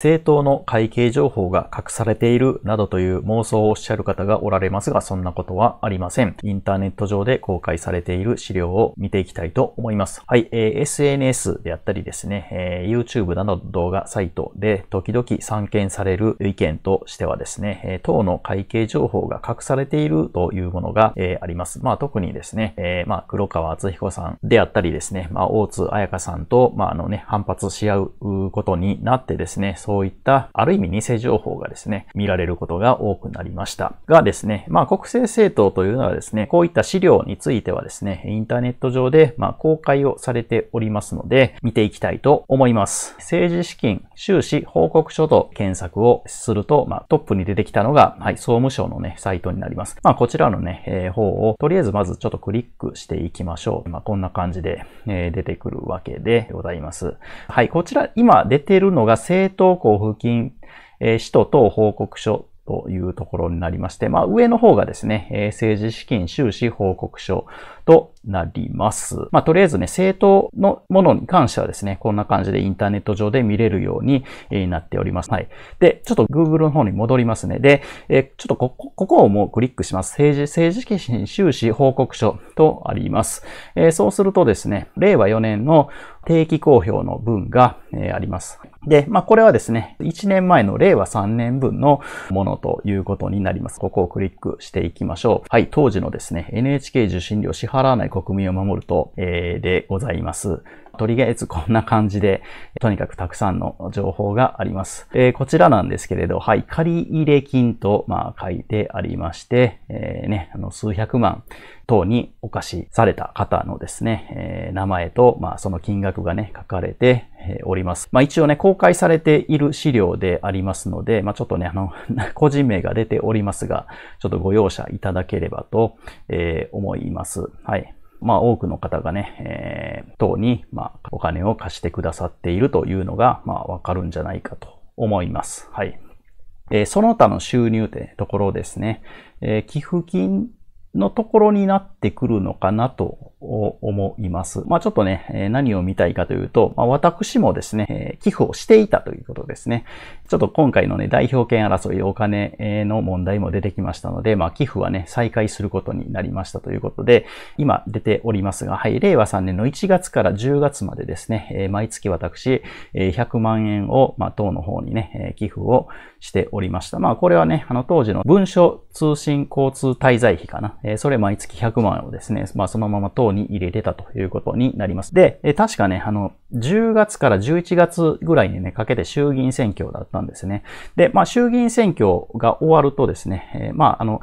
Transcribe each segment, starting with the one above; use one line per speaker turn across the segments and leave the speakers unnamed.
政党の会計情報が隠されているなどという妄想をおっしゃる方がおられますが、そんなことはありません。インターネット上で公開されている資料を見ていきたいと思います。はい、えー、SNS であったりですね、えー、YouTube などの動画サイトで時々散見される意見としてはですね、えー、党の会計情報が隠されているというものが、えー、あります。まあ特にですね、えー、まあ黒川敦彦さんであったりですね、まあ大津彩香さんと、まああのね、反発し合うことになってですね、そういったある意味偽情報がですね、見られることが多くなりました。がですね、まあ国政政党というのはですね、こういった資料についてはですね、インターネット上でま公開をされておりますので、見ていきたいと思います。政治資金、収支報告書と検索をすると、まあ、トップに出てきたのが、はい、総務省のね、サイトになります。まあ、こちらのね、えー、方を、とりあえずまずちょっとクリックしていきましょう。まあ、こんな感じで、えー、出てくるわけでございます。はい、こちら、今出てるのが政党交付金、え使途等報告書というところになりまして、まあ上の方がですね、え政治資金収支報告書となります。まあとりあえずね、政党のものに関してはですね、こんな感じでインターネット上で見れるようになっております。はい。で、ちょっと Google の方に戻りますね。で、えちょっとここ、ここをもうクリックします。政治、政治資金収支報告書とあります。えそうするとですね、令和4年の定期公表の分が、えあります。で、まあ、これはですね、1年前の令和3年分のものということになります。ここをクリックしていきましょう。はい、当時のですね、NHK 受信料支払わない国民を守ると、えー、でございます。とりあえずこんな感じで、とにかくたくさんの情報があります。えー、こちらなんですけれど、はい、借入金と、まあ、書いてありまして、えー、ね、あの、数百万等にお貸しされた方のですね、えー、名前と、まあ、その金額がね、書かれて、おります。まあ、一応ね、公開されている資料でありますので、まあ、ちょっとね、あの、個人名が出ておりますが、ちょっとご容赦いただければと、え思います。はい。まあ、多くの方がね、えー、党に、まあ、お金を貸してくださっているというのが、まあ、わかるんじゃないかと思います。はい。えー、その他の収入ってところですね、えー、寄付金のところになってくるのかなと思います。まあ、ちょっとね、何を見たいかというと、まあ、私もですね、寄付をしていたということですね。ちょっと今回のね、代表権争いお金の問題も出てきましたので、まあ、寄付はね、再開することになりましたということで、今出ておりますが、はい、令和3年の1月から10月までですね、毎月私、100万円を、まあ、党の方にね、寄付をしておりました。まあ、これはね、あの当時の文書通信交通滞在費かな。それ毎月100万をですね、まあ、そのまま当に入れてたということになります。で、え確かね、あの、10月から11月ぐらいにね、かけて衆議院選挙だったんですね。で、まあ、衆議院選挙が終わるとですね、えまあ、あの、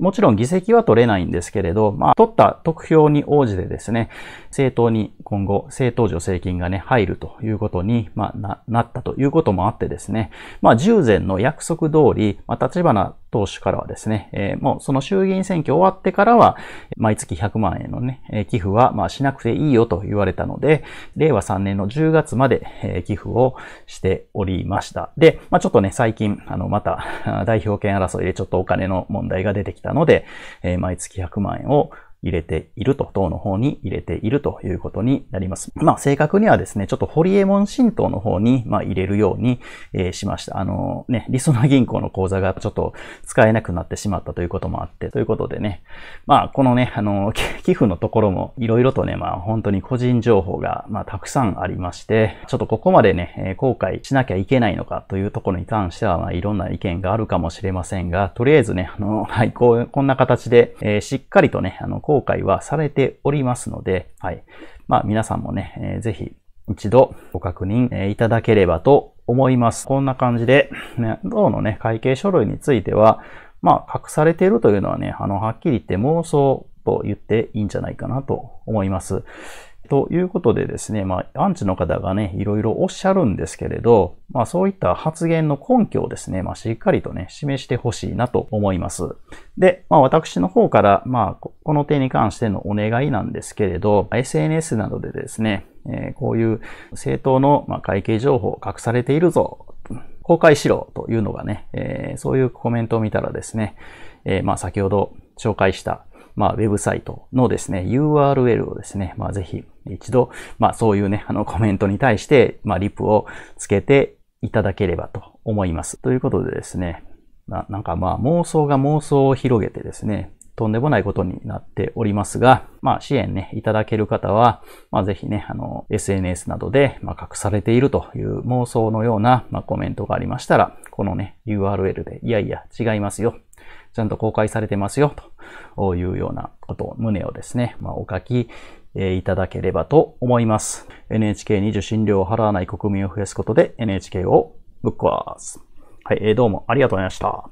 もちろん議席は取れないんですけれど、まあ、取った得票に応じてですね、政党に今後、政党助成金がね、入るということに、まあ、な、なったということもあってですね、まあ、従前の約束通り、まあ、立花党首からはですね、えー、もうその衆議院選挙終わってからは、毎月100万円のね、え寄付はまあしなくていいよと言われたので、令和3年の10月まで、えー、寄付をしておりました。で、まあちょっとね、最近、あの、また、代表権争いでちょっとお金の問題が出てきたので、えー、毎月100万円を入れていると、党の方に入れているということになります。まあ、正確にはですね、ちょっとホリエモン新党の方に、まあ、入れるように、えー、しました。あのー、ね、りそな銀行の口座がちょっと使えなくなってしまったということもあって、ということでね、まあ、このね、あのー、寄付のところもいろいろとね、まあ、本当に個人情報が、まあ、たくさんありまして、ちょっとここまでね、後悔しなきゃいけないのかというところに関しては、まあ、いろんな意見があるかもしれませんが、とりあえずね、あのー、はい、こう、こんな形で、えー、しっかりとね、あの、公開はされておりますので、はい。まあ皆さんもね、えー、ぜひ一度ご確認いただければと思います。こんな感じで、ね、同のね、会計書類については、まあ、隠されているというのはね、あの、はっきり言って妄想と言っていいんじゃないかなと思います。ということでですね、まあ、アンチの方がね、いろいろおっしゃるんですけれど、まあ、そういった発言の根拠をですね、まあ、しっかりとね、示してほしいなと思います。で、まあ、私の方から、まあ、この点に関してのお願いなんですけれど、SNS などでですね、えー、こういう政党の会計情報を隠されているぞ、公開しろというのがね、えー、そういうコメントを見たらですね、えー、まあ、先ほど紹介したまあ、ウェブサイトのですね、URL をですね、まあ、ぜひ一度、まあ、そういうね、あの、コメントに対して、まあ、リプをつけていただければと思います。ということでですね、ななんかまあ、妄想が妄想を広げてですね、とんでもないことになっておりますが、まあ支援ね、いただける方は、まあぜひね、あの、SNS などで、ま隠されているという妄想のような、まコメントがありましたら、このね、URL で、いやいや、違いますよちゃんと公開されてますよ、というようなこと、を、胸をですね、まあ、お書き、えいただければと思います。n h k に受信料を払わない国民を増やすことで NHK をぶっ壊す。はい、えー、どうもありがとうございました。